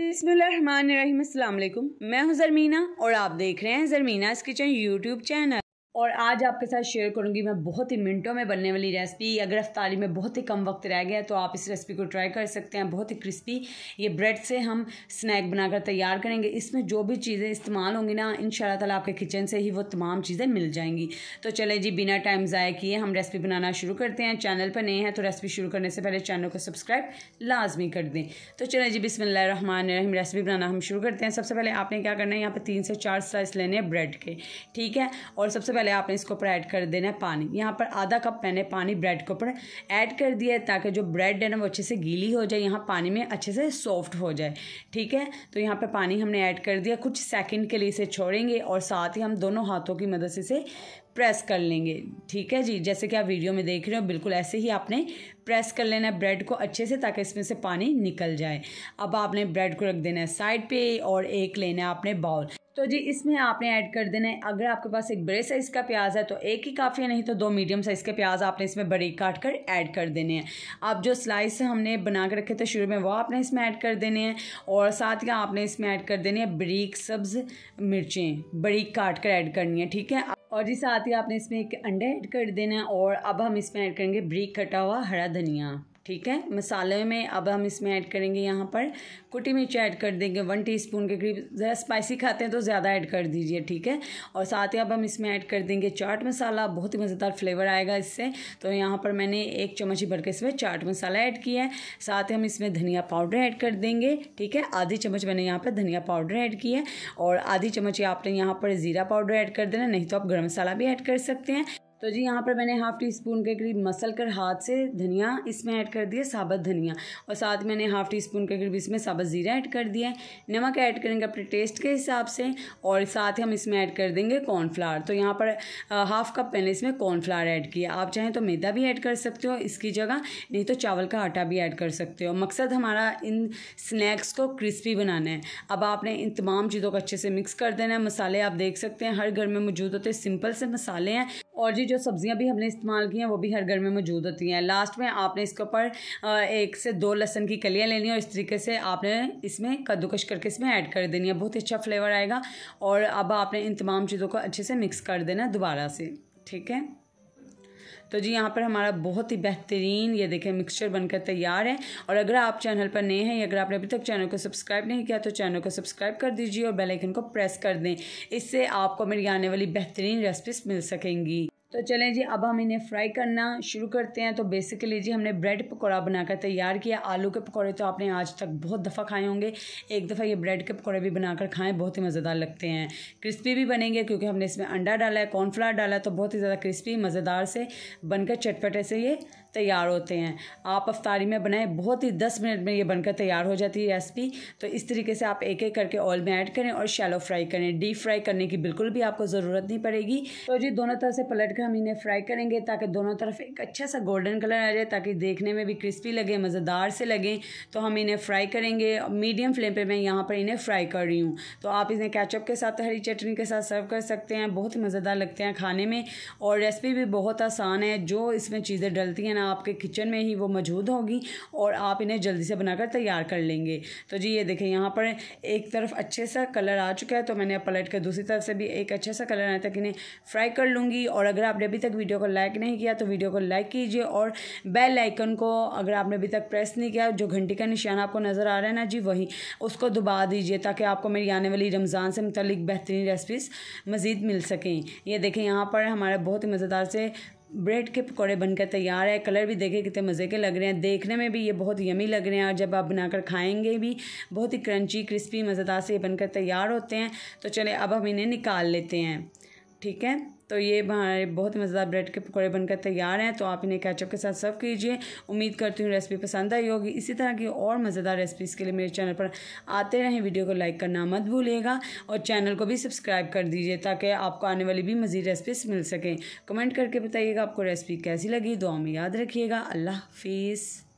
बसमीम अल्लाम मैं हूं जरमीना और आप देख रहे हैं जरमीना किचन यूट्यूब चैनल और आज आपके साथ शेयर करूंगी मैं बहुत ही मिनटों में बनने वाली रेसिपी अगर अफ्तारी में बहुत ही कम वक्त रह गया तो आप इस रेसिपी को ट्राई कर सकते हैं बहुत ही क्रिस्पी ये ब्रेड से हम स्नैक बनाकर तैयार करेंगे इसमें जो भी चीज़ें इस्तेमाल होंगी ना इन शाला आपके किचन से ही वो तमाम चीज़ें मिल जाएंगी तो चले जी बिना टाइम ज़ाया किए हम रेसिपी बनाना शुरू करते हैं चैनल पर नए हैं तो रेसिपी शुरू करने से पहले चैनल को सब्सक्राइब लाजमी कर दें तो चले जी बिसमिल्ल रन रेसिपी बनाना हम शुरू करते हैं सबसे पहले आपने क्या करना है यहाँ पर तीन से चार स्लाइस लेने हैं ब्रेड के ठीक है और सबसे पहले पहले आपने इसके ऊपर ऐड कर देना है पानी यहाँ पर आधा कप मैंने पानी ब्रेड के ऊपर ऐड कर दिया है ताकि जो ब्रेड है ना वो अच्छे से गीली हो जाए यहाँ पानी में अच्छे से सॉफ्ट हो जाए ठीक है तो यहाँ पर पानी हमने ऐड कर दिया कुछ सेकेंड के लिए इसे छोड़ेंगे और साथ ही हम दोनों हाथों की मदद से इसे प्रेस कर लेंगे ठीक है जी जैसे कि आप वीडियो में देख रहे हो बिल्कुल ऐसे ही आपने प्रेस कर लेना है ब्रेड को अच्छे से ताकि इसमें से पानी निकल जाए अब आपने ब्रेड को रख देना है साइड पे और एक लेना है आपने बाउल तो जी इसमें आपने ऐड कर देना है अगर आपके पास एक बड़े साइज़ का प्याज है तो एक ही काफ़ी है नहीं तो दो मीडियम साइज़ के प्याज आपने इसमें बड़े काट कर ऐड कर देने हैं अब जो स्लाइस हमने बना के रखे थे शुरू में वो आपने इसमें ऐड कर देने हैं और साथ ही आपने इसमें ऐड कर देने हैं बरीक सब्ज़ मिर्चें बड़ी काट कर ऐड करनी है ठीक है और जी साथ ही आपने इसमें एक अंडा ऐड कर देना है और अब हम इसमें ऐड करेंगे ब्रीक कटा हुआ हरा धनिया ठीक है मसाले में अब हम इसमें ऐड करेंगे यहाँ पर कुटी मिर्च ऐड कर देंगे वन टीस्पून के करीब ज़रा स्पाइसी खाते हैं तो ज़्यादा ऐड कर दीजिए ठीक है और साथ ही अब हम इसमें ऐड कर देंगे चाट मसाला बहुत ही मज़ेदार फ्लेवर आएगा इससे तो यहाँ पर मैंने एक चम्मच भर के इसमें चाट मसाला ऐड किया है साथ ही हम इसमें धनिया पाउडर ऐड कर देंगे ठीक है आधी चम्मच मैंने यहाँ पर धनिया पाउडर ऐड किया है और आधी चम्मच आपने यहाँ पर ज़ीरा पाउडर ऐड कर देना नहीं तो आप गर्म मसाला भी ऐड कर सकते हैं तो जी यहाँ पर मैंने हाफ़ टी स्पून के करीब मसल कर हाथ से धनिया इसमें ऐड कर दिया साबत धनिया और साथ मैंने हाफ़ टी स्पून के करीब इसमें साबत ज़ीरा ऐड कर दिया है नमक ऐड करेंगे अपने टेस्ट के हिसाब से और साथ ही हम इसमें ऐड कर देंगे कॉर्नफ्लावर तो यहाँ पर हाफ़ कप मैंने इसमें कॉर्नफ्लावर ऐड किया आप चाहें तो मैदा भी ऐड कर सकते हो इसकी जगह नहीं तो चावल का आटा भी ऐड कर सकते हो मकसद हमारा इन स्नैक्स को क्रिस्पी बनाना है अब आपने इन तमाम चीज़ों को अच्छे से मिक्स कर देना है मसाले आप देख सकते हैं हर घर में मौजूद होते सिंपल से मसाले हैं और जी जो सब्ज़ियाँ भी हमने इस्तेमाल की हैं वो भी हर घर में मौजूद होती हैं लास्ट में आपने इसके ऊपर एक से दो लहसन की कलियाँ लेनी है और इस तरीके से आपने इसमें कद्दूकश करके इसमें ऐड कर देनी है बहुत अच्छा फ्लेवर आएगा और अब आपने इन तमाम चीज़ों को अच्छे से मिक्स कर देना दोबारा से ठीक है तो जी यहाँ पर हमारा बहुत ही बेहतरीन ये देखें मिक्सचर बनकर तैयार है और अगर आप चैनल पर नए हैं या अगर आपने अभी तक चैनल को सब्सक्राइब नहीं किया तो चैनल को सब्सक्राइब कर दीजिए और बेल आइकन को प्रेस कर दें इससे आपको मेरी आने वाली बेहतरीन रेसिपीज मिल सकेंगी तो चलें जी अब हम इन्हें फ्राई करना शुरू करते हैं तो बेसिकली जी हमने ब्रेड पकौड़ा बनाकर तैयार किया आलू के पकौड़े तो आपने आज तक बहुत दफ़ा खाए होंगे एक दफ़ा ये ब्रेड के पकौड़े भी बनाकर खाएं बहुत ही मज़ेदार लगते हैं क्रिस्पी भी बनेंगे क्योंकि हमने इसमें अंडा डाला है कॉर्नफ्लावर डाला है तो बहुत ही ज़्यादा क्रिस्पी मज़ेदार से बनकर चटपटे से ये तैयार होते हैं आप अफ्तारी में बनाएं बहुत ही दस मिनट में ये बनकर तैयार हो जाती है रेसिपी तो इस तरीके से आप एक एक करके ऑयल में ऐड करें और शैलो फ्राई करें डीप फ्राई करने की बिल्कुल भी आपको ज़रूरत नहीं पड़ेगी तो जी दोनों तरफ से पलट कर हम इन्हें फ्राई करेंगे ताकि दोनों तरफ एक अच्छा सा गोल्डन कलर आ जाए ताकि देखने में भी क्रिस्पी लगे मज़ेदार से लगें तो हम इन्हें फ्राई करेंगे मीडियम फ्लेम पर मैं यहाँ पर इन्हें फ्राई कर रही हूँ तो आप इन्हें कैचअप के साथ हरी चटनी के साथ सर्व कर सकते हैं बहुत ही मज़ेदार लगते हैं खाने में और रेसिपी भी बहुत आसान है जो इसमें चीज़ें डलती हैं ना आपके किचन में ही वो मौजूद होगी और आप इन्हें जल्दी से बनाकर तैयार कर लेंगे तो जी ये देखें यहाँ पर एक तरफ अच्छे सा कलर आ चुका है तो मैंने पलट कर दूसरी तरफ से भी एक अच्छे सा कलर आया तक इन्हें फ्राई कर लूँगी और अगर आपने अभी तक वीडियो को लाइक नहीं किया तो वीडियो को लाइक कीजिए और बेल आइकन को अगर आपने अभी तक प्रेस नहीं किया जो घंटी का निशान आपको नज़र आ रहा है ना जी वही उसको दबा दीजिए ताकि आपको मेरी आने वाली रमज़ान से मतलब बेहतरीन रेसिपीज़ मज़ीद मिल सकें ये देखें यहाँ पर हमारे बहुत ही मज़ेदार से ब्रेड के पकौड़े बनकर तैयार है कलर भी देखे कितने मज़े के लग रहे हैं देखने में भी ये बहुत यमी लग रहे हैं और जब आप बनाकर खाएंगे भी बहुत ही क्रंची क्रिस्पी मज़ेदार से बनकर तैयार होते हैं तो चले अब हम इन्हें निकाल लेते हैं ठीक है तो ये हमारे बहुत ही मज़ेदार ब्रेड के पकौड़े बनकर तैयार हैं तो आप इन्हें कैचअप के साथ सर्व कीजिए उम्मीद करती हूँ रेसिपी पसंद आई होगी इसी तरह की और मज़ेदार रेसिपीज़ के लिए मेरे चैनल पर आते रहें वीडियो को लाइक करना मत भूलिएगा और चैनल को भी सब्सक्राइब कर दीजिए ताकि आपको आने वाली भी मज़ीद रेसिपीज़ मिल सकें कमेंट करके बताइएगा आपको रेसिपी कैसी लगी दुआ में याद रखिएगा अल्लाह हाफिज़